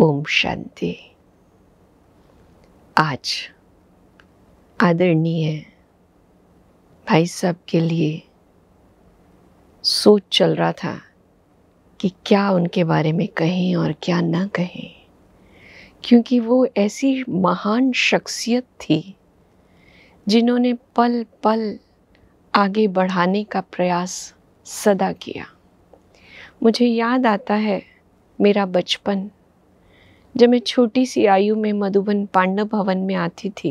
ओम शांति आज आदरणीय भाई साहब के लिए सोच चल रहा था कि क्या उनके बारे में कहें और क्या ना कहें क्योंकि वो ऐसी महान शख्सियत थी जिन्होंने पल पल आगे बढ़ाने का प्रयास सदा किया मुझे याद आता है मेरा बचपन जब मैं छोटी सी आयु में मधुबन पांडव भवन में आती थी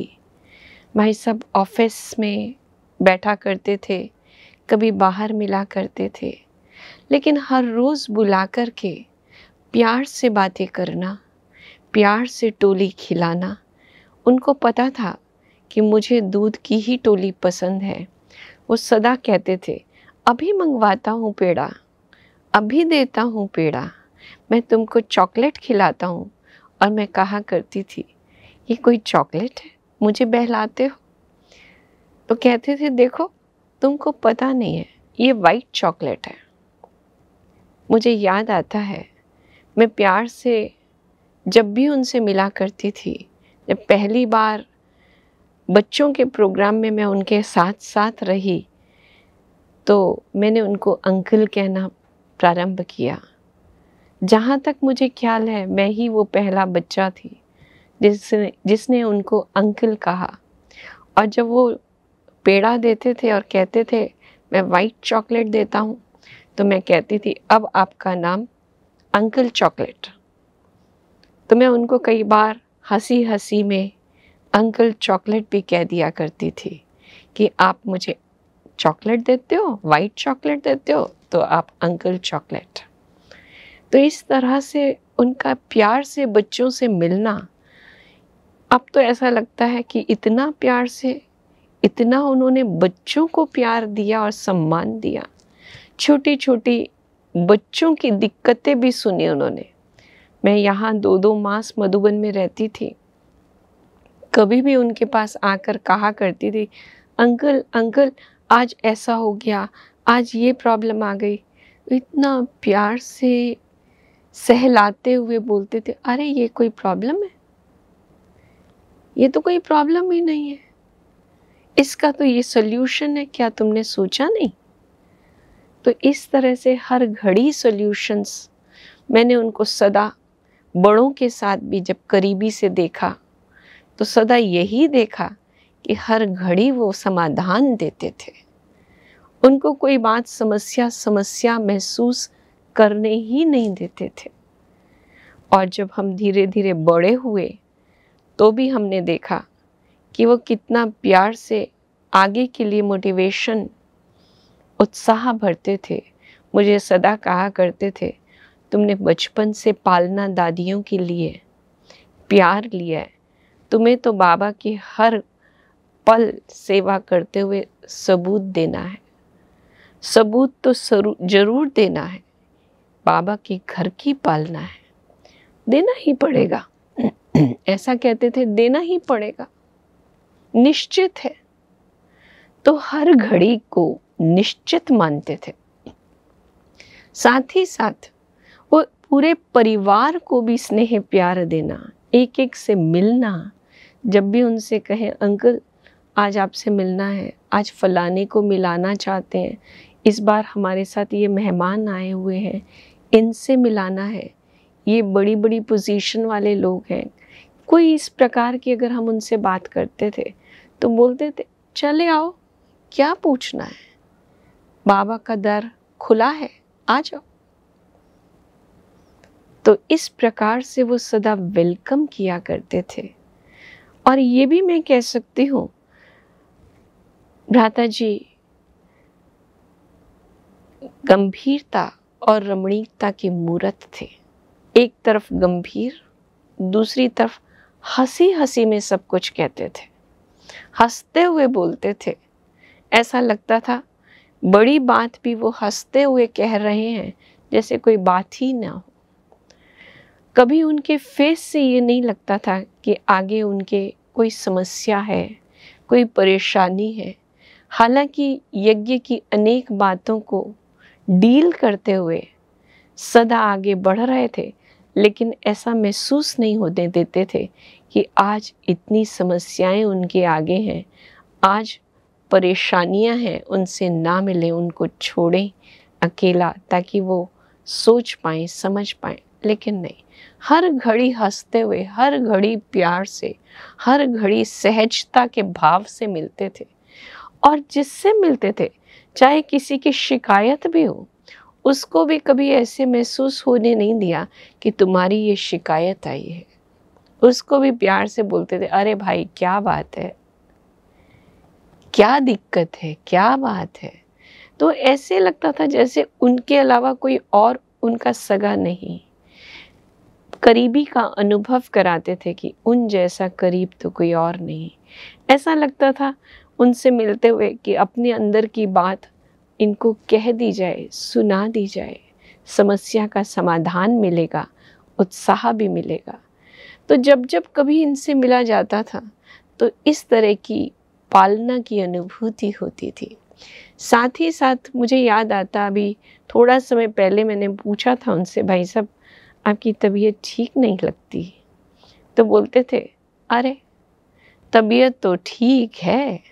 भाई सब ऑफिस में बैठा करते थे कभी बाहर मिला करते थे लेकिन हर रोज़ बुला कर के प्यार से बातें करना प्यार से टोली खिलाना उनको पता था कि मुझे दूध की ही टोली पसंद है वो सदा कहते थे अभी मंगवाता हूँ पेड़ा अभी देता हूँ पेड़ा मैं तुमको चॉकलेट खिलाता हूँ और मैं कहा करती थी ये कोई चॉकलेट है मुझे बहलाते हो तो कहते थे देखो तुमको पता नहीं है ये वाइट चॉकलेट है मुझे याद आता है मैं प्यार से जब भी उनसे मिला करती थी जब पहली बार बच्चों के प्रोग्राम में मैं उनके साथ साथ रही तो मैंने उनको अंकल कहना प्रारंभ किया जहाँ तक मुझे ख्याल है मैं ही वो पहला बच्चा थी जिसने जिसने उनको अंकल कहा और जब वो पेड़ा देते थे और कहते थे मैं वाइट चॉकलेट देता हूँ तो मैं कहती थी अब आपका नाम अंकल चॉकलेट तो मैं उनको कई बार हंसी हंसी में अंकल चॉकलेट भी कह दिया करती थी कि आप मुझे चॉकलेट देते हो वाइट चॉकलेट देते हो तो आप अंकल चॉकलेट तो इस तरह से उनका प्यार से बच्चों से मिलना अब तो ऐसा लगता है कि इतना प्यार से इतना उन्होंने बच्चों को प्यार दिया और सम्मान दिया छोटी छोटी बच्चों की दिक्कतें भी सुनी उन्होंने मैं यहाँ दो दो मास मधुबन में रहती थी कभी भी उनके पास आकर कहा करती थी अंकल अंकल आज ऐसा हो गया आज ये प्रॉब्लम आ गई इतना प्यार से सहलाते हुए बोलते थे अरे ये कोई प्रॉब्लम है ये तो कोई प्रॉब्लम ही नहीं है इसका तो ये सोल्यूशन है क्या तुमने सोचा नहीं तो इस तरह से हर घड़ी सोल्यूशंस मैंने उनको सदा बड़ों के साथ भी जब करीबी से देखा तो सदा यही देखा कि हर घड़ी वो समाधान देते थे उनको कोई बात समस्या समस्या महसूस करने ही नहीं देते थे और जब हम धीरे धीरे बड़े हुए तो भी हमने देखा कि वो कितना प्यार से आगे के लिए मोटिवेशन उत्साह भरते थे मुझे सदा कहा करते थे तुमने बचपन से पालना दादियों के लिए प्यार लिया है तुम्हें तो बाबा की हर पल सेवा करते हुए सबूत देना है सबूत तो जरूर देना है बाबा के घर की पालना है देना ही पड़ेगा ऐसा कहते थे देना ही पड़ेगा निश्चित है तो हर घड़ी को निश्चित मानते थे साथ ही साथ वो पूरे परिवार को भी स्नेह प्यार देना एक एक से मिलना जब भी उनसे कहें अंकल आज आपसे मिलना है आज फलाने को मिलाना चाहते हैं इस बार हमारे साथ ये मेहमान आए हुए हैं इनसे मिलाना है ये बड़ी बड़ी पोजीशन वाले लोग हैं कोई इस प्रकार की अगर हम उनसे बात करते थे तो बोलते थे चले आओ क्या पूछना है बाबा का दर खुला है आ जाओ तो इस प्रकार से वो सदा वेलकम किया करते थे और ये भी मैं कह सकती हूँ भ्राता जी गंभीरता और रमणीकता के मूर्त थे एक तरफ गंभीर दूसरी तरफ हंसी हंसी में सब कुछ कहते थे हंसते हुए बोलते थे ऐसा लगता था बड़ी बात भी वो हंसते हुए कह रहे हैं जैसे कोई बात ही ना हो कभी उनके फेस से ये नहीं लगता था कि आगे उनके कोई समस्या है कोई परेशानी है हालांकि यज्ञ की अनेक बातों को डील करते हुए सदा आगे बढ़ रहे थे लेकिन ऐसा महसूस नहीं होने देते थे कि आज इतनी समस्याएं उनके आगे हैं आज परेशानियां हैं उनसे ना मिले उनको छोड़ें अकेला ताकि वो सोच पाए समझ पाए लेकिन नहीं हर घड़ी हंसते हुए हर घड़ी प्यार से हर घड़ी सहजता के भाव से मिलते थे और जिससे मिलते थे चाहे किसी की शिकायत भी हो उसको भी कभी ऐसे महसूस होने नहीं दिया कि तुम्हारी ये शिकायत आई है उसको भी प्यार से बोलते थे अरे भाई क्या बात है क्या दिक्कत है क्या बात है तो ऐसे लगता था जैसे उनके अलावा कोई और उनका सगा नहीं करीबी का अनुभव कराते थे कि उन जैसा करीब तो कोई और नहीं ऐसा लगता था उनसे मिलते हुए कि अपने अंदर की बात इनको कह दी जाए सुना दी जाए समस्या का समाधान मिलेगा उत्साह भी मिलेगा तो जब जब कभी इनसे मिला जाता था तो इस तरह की पालना की अनुभूति होती थी साथ ही साथ मुझे याद आता अभी थोड़ा समय पहले मैंने पूछा था उनसे भाई साहब आपकी तबीयत ठीक नहीं लगती तो बोलते थे अरे तबीयत तो ठीक है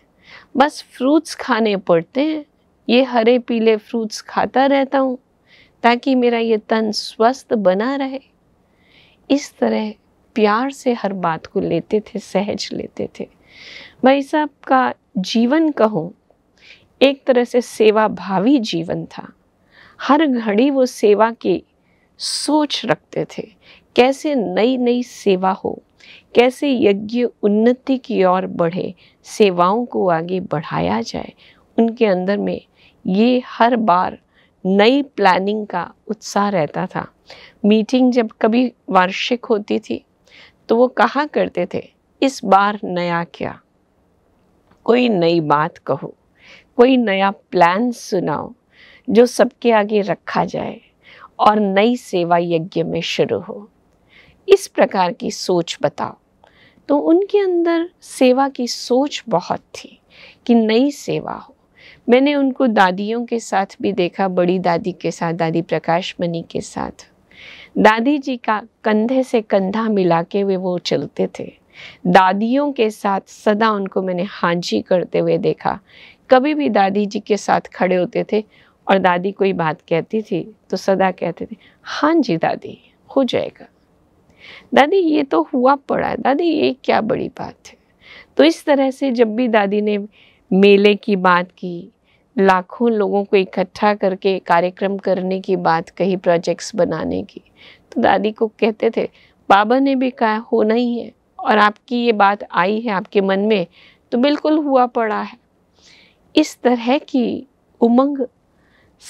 बस फ्रूट्स खाने पड़ते हैं ये हरे पीले फ्रूट्स खाता रहता हूँ ताकि मेरा ये तन स्वस्थ बना रहे इस तरह प्यार से हर बात को लेते थे सहज लेते थे भाई साहब का जीवन कहूँ एक तरह से सेवा भावी जीवन था हर घड़ी वो सेवा की सोच रखते थे कैसे नई नई सेवा हो कैसे यज्ञ उन्नति की ओर बढ़े सेवाओं को आगे बढ़ाया जाए उनके अंदर में ये हर बार नई प्लानिंग का उत्साह रहता था मीटिंग जब कभी वार्षिक होती थी तो वो कहा करते थे इस बार नया क्या कोई नई बात कहो कोई नया प्लान सुनाओ जो सबके आगे रखा जाए और नई सेवा यज्ञ में शुरू हो इस प्रकार की सोच बताओ तो उनके अंदर सेवा की सोच बहुत थी कि नई सेवा हो मैंने उनको दादियों के साथ भी देखा बड़ी दादी के साथ दादी प्रकाश मणि के साथ दादी जी का कंधे से कंधा मिला के हुए वो चलते थे दादियों के साथ सदा उनको मैंने हाजी करते हुए देखा कभी भी दादी जी के साथ खड़े होते थे और दादी कोई बात कहती थी तो सदा कहते थे हाँ जी दादी हो जाएगा दादी ये तो हुआ पड़ा है दादी ये क्या बड़ी बात है तो इस तरह से जब भी दादी ने मेले की बात की लाखों लोगों को इकट्ठा करके कार्यक्रम करने की बात कही प्रोजेक्ट्स बनाने की तो दादी को कहते थे बाबा ने भी कहा होना ही है और आपकी ये बात आई है आपके मन में तो बिल्कुल हुआ पड़ा है इस तरह की उमंग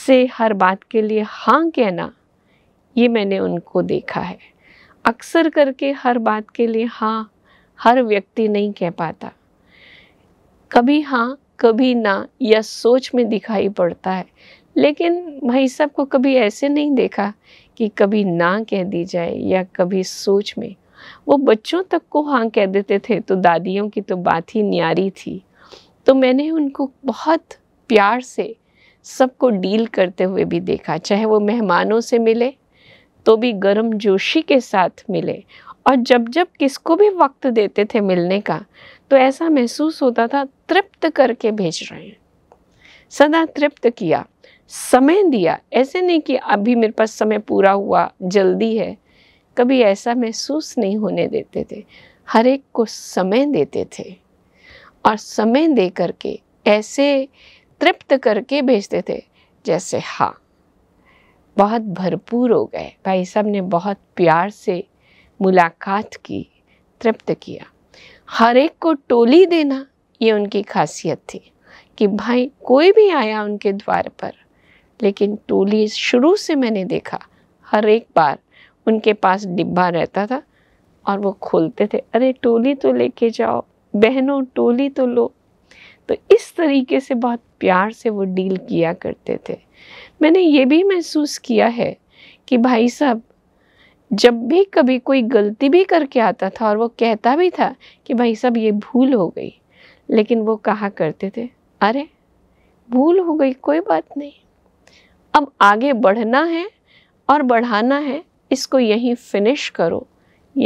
से हर बात के लिए हाँ कहना ये मैंने उनको देखा है अक्सर करके हर बात के लिए हाँ हर व्यक्ति नहीं कह पाता कभी हाँ कभी ना या सोच में दिखाई पड़ता है लेकिन भाई साहब को कभी ऐसे नहीं देखा कि कभी ना कह दी जाए या कभी सोच में वो बच्चों तक को हाँ कह देते थे तो दादियों की तो बात ही न्यारी थी तो मैंने उनको बहुत प्यार से सबको डील करते हुए भी देखा चाहे वो मेहमानों से मिले तो भी गर्म जोशी के साथ मिले और जब जब किसको भी वक्त देते थे मिलने का तो ऐसा महसूस होता था तृप्त करके भेज रहे हैं सदा तृप्त किया समय दिया ऐसे नहीं कि अभी मेरे पास समय पूरा हुआ जल्दी है कभी ऐसा महसूस नहीं होने देते थे हर एक को समय देते थे और समय दे करके ऐसे तृप्त करके भेजते थे जैसे हाँ बहुत भरपूर हो गए भाई साहब ने बहुत प्यार से मुलाकात की तृप्त किया हर एक को टोली देना ये उनकी खासियत थी कि भाई कोई भी आया उनके द्वार पर लेकिन टोली शुरू से मैंने देखा हर एक बार उनके पास डिब्बा रहता था और वो खोलते थे अरे टोली तो लेके जाओ बहनों टोली तो लो तो इस तरीके से बहुत प्यार से वो डील किया करते थे मैंने ये भी महसूस किया है कि भाई साहब जब भी कभी कोई गलती भी करके आता था और वो कहता भी था कि भाई साहब ये भूल हो गई लेकिन वो कहा करते थे अरे भूल हो गई कोई बात नहीं अब आगे बढ़ना है और बढ़ाना है इसको यहीं फिनिश करो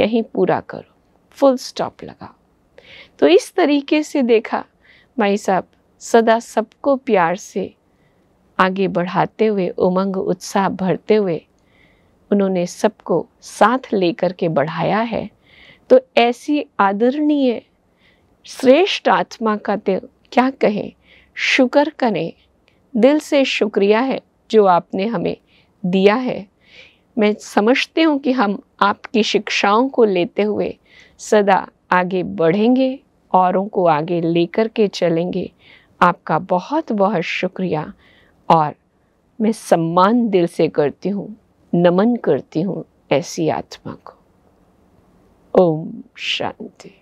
यहीं पूरा करो फुल स्टॉप लगा तो इस तरीके से देखा भाई साहब सदा सबको प्यार से आगे बढ़ाते हुए उमंग उत्साह भरते हुए उन्होंने सबको साथ लेकर के बढ़ाया है तो ऐसी आदरणीय श्रेष्ठ आत्मा का दिल क्या कहें शुक्र करें दिल से शुक्रिया है जो आपने हमें दिया है मैं समझती हूँ कि हम आपकी शिक्षाओं को लेते हुए सदा आगे बढ़ेंगे औरों को आगे लेकर के चलेंगे आपका बहुत बहुत शुक्रिया और मैं सम्मान दिल से करती हूँ नमन करती हूँ ऐसी आत्मा को ओम शांति